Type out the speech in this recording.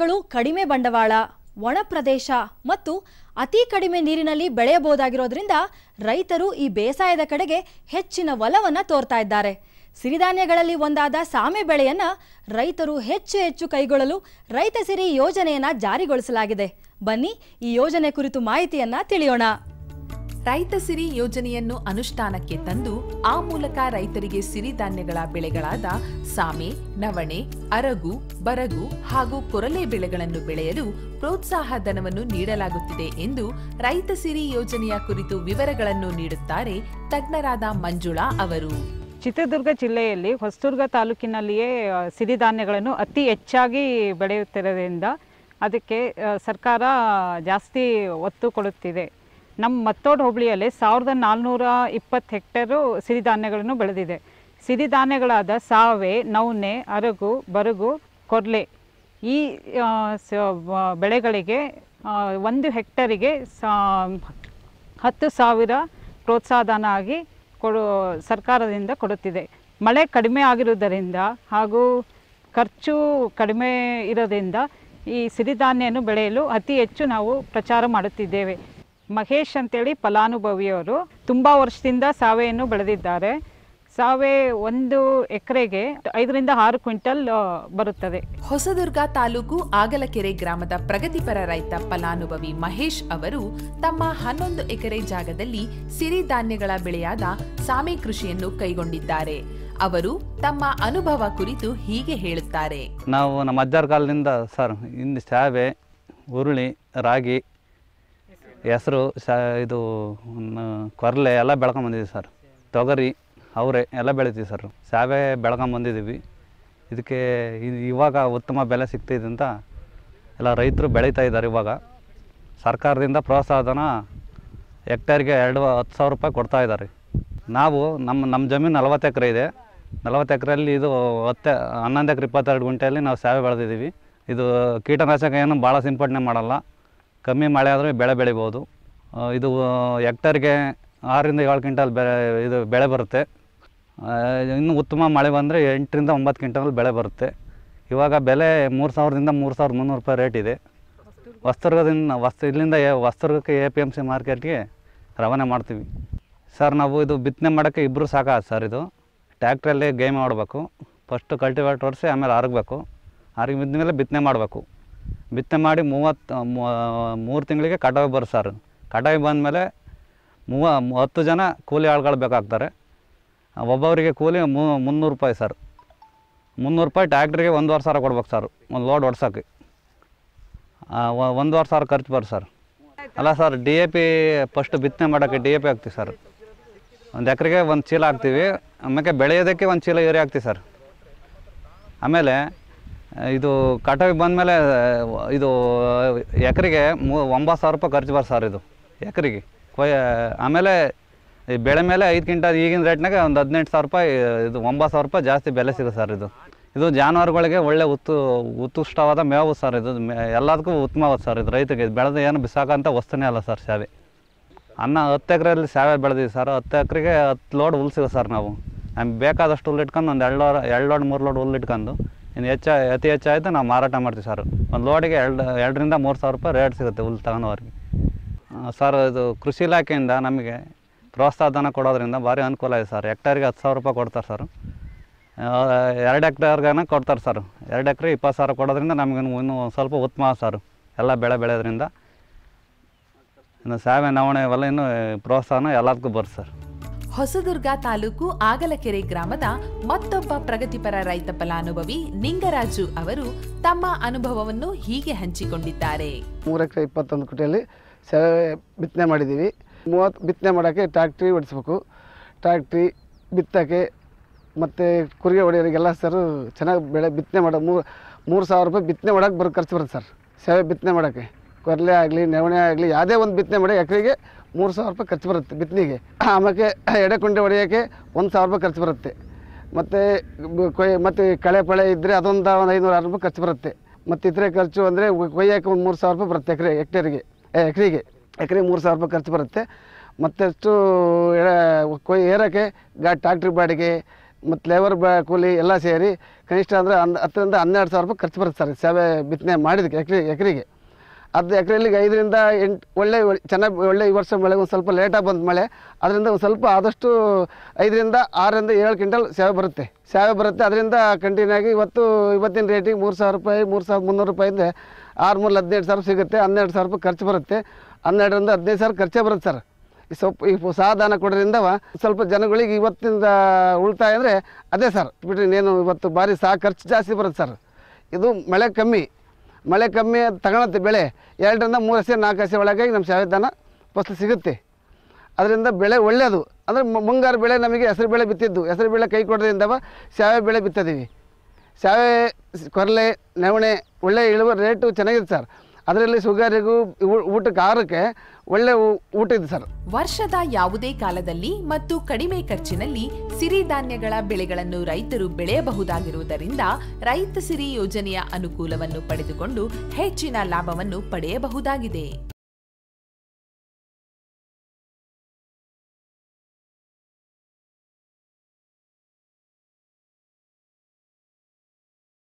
ಬೆಳೆಗಳು ಕಡಿಮೆ ಬಂಡವಾಳ ಒಣ ಪ್ರದೇಶ ಮತ್ತು ಅತಿ ಕಡಿಮೆ ನೀರಿನಲ್ಲಿ ಬೆಳೆಯಬಹುದಾಗಿರೋದ್ರಿಂದ ರೈತರು ಈ ಬೇಸಾಯದ ಕಡೆಗೆ ಹೆಚ್ಚಿನ ಒಲವನ್ನು ತೋರ್ತಾ ಇದ್ದಾರೆ ಸಿರಿಧಾನ್ಯಗಳಲ್ಲಿ ಒಂದಾದ ಸಾಮೆ ಬೆಳೆಯನ್ನು ರೈತರು ಹೆಚ್ಚು ಹೆಚ್ಚು ಕೈಗೊಳ್ಳಲು ರೈತ ಸಿರಿ ಯೋಜನೆಯನ್ನು ಜಾರಿಗೊಳಿಸಲಾಗಿದೆ ಬನ್ನಿ ಈ ಯೋಜನೆ ಕುರಿತು ಮಾಹಿತಿಯನ್ನ ತಿಳಿಯೋಣ ರೈತ ಸಿರಿ ಯೋಜನೆಯನ್ನು ಅನುಷ್ಠಾನಕ್ಕೆ ತಂದು ಆ ಮೂಲಕ ರೈತರಿಗೆ ಸಿರಿಧಾನ್ಯಗಳ ಬೆಳೆಗಳಾದ ಸಾಮೆ ನವಣೆ ಅರಗು ಬರಗು ಹಾಗೂ ಕೊರಲೆ ಬೆಳೆಗಳನ್ನು ಬೆಳೆಯಲು ಪ್ರೋತ್ಸಾಹ ಧನವನ್ನು ನೀಡಲಾಗುತ್ತಿದೆ ಎಂದು ರೈತ ಸಿರಿ ಯೋಜನೆಯ ಕುರಿತು ವಿವರಗಳನ್ನು ನೀಡುತ್ತಾರೆ ತಜ್ಞರಾದ ಮಂಜುಳಾ ಅವರು ಚಿತ್ರದುರ್ಗ ಜಿಲ್ಲೆಯಲ್ಲಿ ಹೊಸದುರ್ಗ ತಾಲೂಕಿನಲ್ಲಿಯೇ ಸಿರಿಧಾನ್ಯಗಳನ್ನು ಅತಿ ಹೆಚ್ಚಾಗಿ ಬೆಳೆಯುತ್ತಿರುವುದರಿಂದ ಅದಕ್ಕೆ ಸರ್ಕಾರ ಜಾಸ್ತಿ ಒತ್ತು ಕೊಡುತ್ತಿದೆ ನಮ್ಮ ಮತ್ತೋಡ್ ಹೋಬಳಿಯಲ್ಲಿ ಸಾವಿರದ ನಾಲ್ನೂರ ಇಪ್ಪತ್ತು ಹೆಕ್ಟರು ಸಿರಿಧಾನ್ಯಗಳನ್ನು ಬೆಳೆದಿದೆ ಸಿರಿಧಾನ್ಯಗಳಾದ ಸಾವೆ ನೌನೆ ಅರಗು ಬರಗು ಕೊರ್ಲೆ ಈ ಬೆಳೆಗಳಿಗೆ ಒಂದು ಹೆಕ್ಟರಿಗೆ ಹತ್ತು ಸಾವಿರ ಪ್ರೋತ್ಸಾಹಧನ ಆಗಿ ಕೊಡು ಸರ್ಕಾರದಿಂದ ಕೊಡುತ್ತಿದೆ ಮಳೆ ಕಡಿಮೆ ಆಗಿರುವುದರಿಂದ ಹಾಗೂ ಖರ್ಚು ಕಡಿಮೆ ಇರೋದರಿಂದ ಈ ಸಿರಿಧಾನ್ಯವನ್ನು ಬೆಳೆಯಲು ಅತಿ ಹೆಚ್ಚು ನಾವು ಪ್ರಚಾರ ಮಾಡುತ್ತಿದ್ದೇವೆ ಮಹೇಶ್ ಅಂತೇಳಿ ಫಲಾನುಭವಿಯವರು ತುಂಬ ವರ್ಷದಿಂದ ಸಾವೆಯನ್ನು ಬೆಳೆದಿದ್ದಾರೆ ಸಾವೆ ಒಂದು ಎಕರೆಗೆ ಐದರಿಂದ ಆರು ಕ್ವಿಂಟಲ್ ಬರುತ್ತದೆ ಹೊಸದುರ್ಗ ತಾಲೂಕು ಆಗಲಕೆರೆ ಗ್ರಾಮದ ಪ್ರಗತಿಪರ ರೈತ ಫಲಾನುಭವಿ ಮಹೇಶ್ ಅವರು ತಮ್ಮ ಹನ್ನೊಂದು ಎಕರೆ ಜಾಗದಲ್ಲಿ ಸಿರಿಧಾನ್ಯಗಳ ಬೆಳೆಯಾದ ಸಾಮೆ ಕೃಷಿಯನ್ನು ಕೈಗೊಂಡಿದ್ದಾರೆ ಅವರು ತಮ್ಮ ಅನುಭವ ಕುರಿತು ಹೀಗೆ ಹೇಳುತ್ತಾರೆ ನಾವು ನಮ್ಮ ಅಜ್ಜಾರ ಕಾಲದಿಂದ ಸರ್ ಇಂದು ಸಾವೆ ಉರುಳಿ ರಾಗಿ ಹೆಸರು ಸ ಇದು ಕೊರಲೆ ಎಲ್ಲ ಬೆಳ್ಕೊಂಬಂದಿದ್ದೀವಿ ಸರ್ ತೊಗರಿ ಅವರೆ ಎಲ್ಲ ಬೆಳಿತೀವಿ ಸರ್ ಸಾವೆ ಬೆಳ್ಕೊಂಬಂದಿದ್ದೀವಿ ಇದಕ್ಕೆ ಇವಾಗ ಉತ್ತಮ ಬೆಲೆ ಸಿಗ್ತಿದೆ ಅಂತ ಎಲ್ಲ ರೈತರು ಬೆಳೀತಾ ಇದ್ದಾರೆ ಇವಾಗ ಸರ್ಕಾರದಿಂದ ಪ್ರೋತ್ಸಾಹಧನ ಹೆಕ್ಟೇರ್ಗೆ ಎರಡು ಹತ್ತು ಸಾವಿರ ರೂಪಾಯಿ ಕೊಡ್ತಾ ಇದ್ದಾರೆ ನಾವು ನಮ್ಮ ನಮ್ಮ ಜಮೀನು ನಲ್ವತ್ತು ಎಕರೆ ಇದೆ ನಲವತ್ತು ಎಕರೆಯಲ್ಲಿ ಇದು ಹತ್ತೆ ಹನ್ನೊಂದು ಎಕರೆ ಇಪ್ಪತ್ತೆರಡು ಗುಂಟೆಯಲ್ಲಿ ನಾವು ಸಾವೆ ಬೆಳೆದಿದ್ದೀವಿ ಇದು ಕೀಟನಾಶಕ ಏನು ಭಾಳ ಸಿಂಪಡಣೆ ಮಾಡಲ್ಲ ಕಮ್ಮಿ ಮಳೆ ಆದರೆ ಬೆಳೆ ಬೆಳಿಬೋದು ಇದು ಹೆಕ್ಟರ್ಗೆ ಆರರಿಂದ ಏಳು ಕ್ವಿಂಟಲ್ ಬೆ ಇದು ಬೆಳೆ ಬರುತ್ತೆ ಇನ್ನು ಉತ್ತಮ ಮಳೆ ಬಂದರೆ ಎಂಟರಿಂದ ಒಂಬತ್ತು ಕ್ವಿಂಟಲ್ ಬೆಳೆ ಬರುತ್ತೆ ಇವಾಗ ಬೆಲೆ ಮೂರು ಸಾವಿರದಿಂದ ಮೂರು ಸಾವಿರದ ಮುನ್ನೂರು ರೂಪಾಯಿ ರೇಟ್ ಇದೆ ವಸ್ತುರ್ಗದಿಂದ ವಸ್ತು ಇಲ್ಲಿಂದ ವಸ್ತುರ್ಗಕ್ಕೆ ಎ ಪಿ ಎಮ್ ಸಿ ಮಾರ್ಕೆಟ್ಗೆ ರವಾನೆ ಮಾಡ್ತೀವಿ ಸರ್ ನಾವು ಇದು ಬಿತ್ತನೆ ಮಾಡೋಕ್ಕೆ ಇಬ್ಬರು ಸಾಕ ಸರ್ ಇದು ಟ್ಯಾಕ್ಟ್ರಲ್ಲಿ ಗೇಮ್ ಮಾಡಬೇಕು ಫಸ್ಟು ಕಲ್ಟಿವೇಟ್ ಹೊರಿಸಿ ಆಮೇಲೆ ಆರಗಬೇಕು ಆರಗಿ ಮೇಲೆ ಬಿತ್ತನೆ ಮಾಡಬೇಕು ಬಿತ್ತನೆ ಮಾಡಿ ಮೂವತ್ತು ಮೂರು ತಿಂಗಳಿಗೆ ಕಟಾವು ಬರು ಸರ್ ಕಟಾವು ಬಂದಮೇಲೆ ಮೂವ ಹತ್ತು ಜನ ಕೂಲಿ ಆಳುಗಳು ಬೇಕಾಗ್ತಾರೆ ಒಬ್ಬೊಬ್ಬರಿಗೆ ಕೂಲಿ ಮುನ್ನೂರು ರೂಪಾಯಿ ಸರ್ ಮುನ್ನೂರು ರೂಪಾಯಿ ಟ್ಯಾಕ್ಟ್ರಿಗೆ ಒಂದುವರೆ ಸಾವಿರ ಕೊಡ್ಬೇಕು ಸರ್ ಒಂದು ಲೋಡ್ ಹೊಡ್ಸೋಕ್ಕೆ ಒಂದುವರೆ ಸಾವಿರ ಖರ್ಚು ಬರು ಸರ್ ಅಲ್ಲ sir D A P first ಬಿತ್ತನೆ ಮಾಡೋಕ್ಕೆ ಡಿ ಎ ಪಿ ಹಾಕ್ತೀವಿ ಸರ್ ಒಂದು ಎಕರೆಗೆ ಒಂದು ಚೀಲ ಹಾಕ್ತೀವಿ ಆಮೇಲೆ ಬೆಳೆಯೋದಕ್ಕೆ ಒಂದು ಚೀಲ ಏರಿಯಾ ಹಾಕ್ತೀವಿ ಸರ್ ಆಮೇಲೆ ಇದು ಕಟಾವಿಗೆ ಬಂದಮೇಲೆ ಇದು ಎಕರೆಗೆ ಮೂ ಒಂಬತ್ತು ಸಾವಿರ ರೂಪಾಯಿ ಖರ್ಚು ಬರ ಸರ್ ಇದು ಎಕರೆಗೆ ಕೊಯ್ ಆಮೇಲೆ ಈ ಬೆಳೆ ಮೇಲೆ ಐದು ಕ್ವಿಂಟಲ್ ಈಗಿನ ರೇಟ್ನಾಗ ಒಂದು ಹದಿನೆಂಟು ಸಾವಿರ ರೂಪಾಯಿ ಇದು ಒಂಬತ್ತು ಸಾವಿರ ರೂಪಾಯಿ ಜಾಸ್ತಿ ಬೆಲೆ ಸಿಗುತ್ತೆ ಸರ್ ಇದು ಇದು ಜಾನುವಾರುಗಳಿಗೆ ಒಳ್ಳೆ ಉತ್ತು ಉತ್ಕೃಷ್ಟವಾದ ಮೇವು ಸರ್ ಇದು ಎಲ್ಲದಕ್ಕೂ ಉತ್ತಮವಾದ ಸರ್ ಇದು ರೈತರಿಗೆ ಬೆಳೆದು ಏನು ಬಿಸಾಕಂಥ ವಸ್ತುನೇ ಅಲ್ಲ ಸರ್ ಶಾವೆ ಅನ್ನ ಹತ್ತು ಎಕರೆಯಲ್ಲಿ ಶಾವೆ ಬೆಳೆದಿವಿ ಸರ್ ಹತ್ತು ಎಕರೆಗೆ ಹತ್ತು ಲೋಡ್ ಹುಲ್ಲು ಸಿಗುತ್ತೆ ಸರ್ ನಾವು ನಮ್ಗೆ ಬೇಕಾದಷ್ಟು ಹುಲ್ಲು ಇಟ್ಕೊಂಡು ಒಂದು ಎರಡು ಲೋಡ್ ಎರಡು ಲೋಡ್ ಮೂರು ಲೋಡ್ ಹುಲ್ಲು ಇಟ್ಕೊಂಡು ಇನ್ನು ಹೆಚ್ಚು ಅತಿ ಹೆಚ್ಚಾಯಿತು ನಾವು ಮಾರಾಟ ಮಾಡ್ತೀವಿ ಸರ್ ಒಂದು ಲೋಡಿಗೆ ಎರಡು ಎರಡರಿಂದ ಮೂರು ಸಾವಿರ ರೂಪಾಯಿ ರೇಟ್ ಸಿಗುತ್ತೆ ಹುಲ್ ತಗೊಂಡೋರಿಗೆ ಸರ್ ಇದು ಕೃಷಿ ಇಲಾಖೆಯಿಂದ ನಮಗೆ ಪ್ರೋತ್ಸಾಹಧನ ಕೊಡೋದ್ರಿಂದ ಭಾರಿ ಅನುಕೂಲ ಇದೆ ಸರ್ ಹೆಕ್ಟರ್ಗೆ ಹತ್ತು ಸಾವಿರ ರೂಪಾಯಿ ಕೊಡ್ತಾರೆ ಸರ್ ಎರಡು ಹೆಕ್ಟರ್ಗನ ಕೊಡ್ತಾರೆ ಸರ್ ಎರಡು ಎಕ್ರೆ ಇಪ್ಪತ್ತು ಸಾವಿರ ಕೊಡೋದ್ರಿಂದ ನಮಗೆ ಇನ್ನೂ ಸ್ವಲ್ಪ ಉತ್ತಮ ಸರ್ ಎಲ್ಲ ಬೆಳೆ ಬೆಳೆಯೋದ್ರಿಂದ ಇನ್ನು ಸಾವೆ ನವಣೆ ಇನ್ನೂ ಪ್ರೋತ್ಸಾಹನ ಎಲ್ಲದಕ್ಕೂ ಬರುತ್ತೆ ಸರ್ ಹೊಸದುರ್ಗ ತಾಲೂಕು ಆಗಲಕೆರೆ ಗ್ರಾಮದ ಮತ್ತೊಬ್ಬ ಪ್ರಗತಿಪರ ರೈತ ಫಲಾನುಭವಿ ನಿಂಗರಾಜು ಅವರು ತಮ್ಮ ಅನುಭವವನ್ನು ಹೀಗೆ ಹಂಚಿಕೊಂಡಿದ್ದಾರೆ ಮೂರಕ್ಕೆ ಎಕರೆ ಇಪ್ಪತ್ತೊಂದು ಸೇವೆ ಬಿತ್ತನೆ ಮಾಡಿದ್ದೀವಿ ಮೂವತ್ತು ಬಿತ್ತನೆ ಮಾಡೋಕ್ಕೆ ಟ್ಯಾಕ್ಟ್ರಿ ಹೊಡಿಸ್ಬೇಕು ಟ್ಯಾಕ್ಟ್ರಿ ಬಿತ್ತಕ್ಕೆ ಮತ್ತು ಕುರಿಗೆ ಹೊಡೆಯೋರಿಗೆಲ್ಲ ಸರ್ ಚೆನ್ನಾಗಿ ಬೆಳೆ ಬಿತ್ತನೆ ಮಾಡೋ ಮೂರು ಮೂರು ಸಾವಿರ ರೂಪಾಯಿ ಬಿತ್ತನೆ ಮಾಡೋಕ್ಕೆ ಬರೋ ಖರ್ಚು ಬರುತ್ತೆ ಸರ್ ಸೇವೆ ಬಿತ್ತನೆ ಮಾಡೋಕ್ಕೆ ಕೊರಲೆ ಆಗಲಿ ನೆವಣೆ ಆಗಲಿ ಯಾವುದೇ ಒಂದು ಬಿತ್ತನೆ ಮಾಡಿ ಎಕರೆಗೆ ಮೂರು ಸಾವಿರ ರೂಪಾಯಿ ಖರ್ಚು ಬರುತ್ತೆ ಬಿತ್ತನೆಗೆ ಆಮೇಲೆ ಎಡೆ ಕುಂಡೆ ಹೊಡೆಯೋಕ್ಕೆ ಒಂದು ಸಾವಿರ ರೂಪಾಯಿ ಖರ್ಚು ಬರುತ್ತೆ ಮತ್ತು ಕೊಯ್ ಮತ್ತು ಕಳೆ ಪಳೆ ಇದ್ದರೆ ಅದೊಂದು ಒಂದು ಐನೂರು ಆರು ರೂಪಾಯಿ ಖರ್ಚು ಬರುತ್ತೆ ಮತ್ತು ಇತರೆ ಖರ್ಚು ಅಂದರೆ ಕೊಯ್ಯೋಕ್ಕೆ ಒಂದು ಮೂರು ಸಾವಿರ ರೂಪಾಯಿ ಬರುತ್ತೆ ಎಕರೆ ಎಕ್ಟೇರಿಗೆ ಎಕರೆಗೆ ಎಕರೆಗೆ ಮೂರು ಸಾವಿರ ರೂಪಾಯಿ ಖರ್ಚು ಬರುತ್ತೆ ಮತ್ತಷ್ಟು ಕೊಯ್ ಏರೋಕ್ಕೆ ಗಾ ಟ್ಯಾಕ್ಟ್ರಿ ಬಾಡಿಗೆ ಮತ್ತು ಲೇಬರ್ ಬಾ ಕೂಲಿ ಎಲ್ಲ ಸೇರಿ ಕನಿಷ್ಠ ಅಂದರೆ ಹನ್ನ ಹತ್ತರಿಂದ ಹನ್ನೆರಡು ಸಾವಿರ ರೂಪಾಯಿ ಖರ್ಚು ಬರುತ್ತೆ ಸರ್ ಸೇವೆ ಬಿತ್ತನೆ ಮಾಡಿದಕ್ಕೆ ಎಕರೆ ಎಕರೆಗೆ ಅದು ಎಕರೆಲಿಗೆ ಐದರಿಂದ ಎಂಟು ಒಳ್ಳೆ ಚೆನ್ನಾಗಿ ಒಳ್ಳೆ ಈ ವರ್ಷ ಮಳೆ ಒಂದು ಸ್ವಲ್ಪ ಲೇಟಾಗಿ ಬಂದ ಮಳೆ ಅದರಿಂದ ಒಂದು ಸ್ವಲ್ಪ ಆದಷ್ಟು ಐದರಿಂದ ಆರರಿಂದ ಏಳು ಕ್ವಿಂಟಲ್ ಸೇವೆ ಬರುತ್ತೆ ಸೇವೆ ಬರುತ್ತೆ ಅದರಿಂದ ಕಂಟಿನ್ಯೂ ಆಗಿ ಇವತ್ತು ಇವತ್ತಿನ ರೇಟಿಗೆ ಮೂರು ಸಾವಿರ ರೂಪಾಯಿ ಮೂರು ಸಾವಿರ ಮುನ್ನೂರು ರೂಪಾಯಿ ಆರು ಮೂರು ಹದಿನೆಂಟು ಸಾವಿರ ಸಿಗುತ್ತೆ ಹನ್ನೆರಡು ಸಾವಿರ ರೂಪಾಯಿ ಖರ್ಚು ಬರುತ್ತೆ ಹನ್ನೆರಡರಿಂದ ಹದಿನೈದು ಸಾವಿರ ಖರ್ಚೇ ಬರುತ್ತೆ ಸರ್ ಈ ಸ್ವಲ್ಪ ಈ ಸಹದಾನ ಕೊಡೋದ್ರಿಂದ ಸ್ವಲ್ಪ ಜನಗಳಿಗೆ ಇವತ್ತಿಂದ ಉಳಿತಾಯ ಅಂದರೆ ಅದೇ ಸರ್ ಬಿಟ್ಟರೆ ಇನ್ನೇನು ಇವತ್ತು ಭಾರಿ ಸಹ ಖರ್ಚು ಜಾಸ್ತಿ ಬರುತ್ತೆ ಸರ್ ಇದು ಮಳೆ ಕಮ್ಮಿ ಮಳೆ ಕಮ್ಮಿ ತಗೊಳತ್ತೆ ಬೆಳೆ ಎರಡರಿಂದ ಮೂರು ಹಸಿ ನಾಲ್ಕು ಹಸಿ ಒಳಗಾಗಿ ನಮ್ಮ ಶಾವಿತಾನ ಫಸ್ಲು ಸಿಗುತ್ತೆ ಅದರಿಂದ ಬೆಳೆ ಒಳ್ಳೆಯದು ಅಂದರೆ ಮುಂಗಾರು ಬೆಳೆ ನಮಗೆ ಹೆಸರು ಬೆಳೆ ಬಿತ್ತಿದ್ದು ಹೆಸರು ಬೇಳೆ ಕೈ ಕೊಡೋದ್ರಿಂದ ಶಾವೆ ಬೆಳೆ ಬಿತ್ತದೀವಿ ಶಾವೆ ಕೊರಲೆ ನವಣೆ ಒಳ್ಳೆಯ ಇಳುವ ರೇಟು ಚೆನ್ನಾಗಿದೆ ಸರ್ ಅದರಲ್ಲಿ ಸುಗರಿಗೂ ಊಟಕ್ಕೆ ಆರಕ್ಕೆ ಒಳ್ಳೆ ಊಟ ಇದೆ ಸರ್ ವರ್ಷದ ಯಾವುದೇ ಕಾಲದಲ್ಲಿ ಮತ್ತು ಕಡಿಮೆ ಖರ್ಚಿನಲ್ಲಿ ಸಿರಿಧಾನ್ಯಗಳ ಬೆಳೆಗಳನ್ನು ರೈತರು ಬೆಳೆಯಬಹುದಾಗಿರುವುದರಿಂದ ರೈತ ಸಿರಿ ಯೋಜನೆಯ ಅನುಕೂಲವನ್ನು ಪಡೆದುಕೊಂಡು ಹೆಚ್ಚಿನ ಲಾಭವನ್ನು ಪಡೆಯಬಹುದಾಗಿದೆ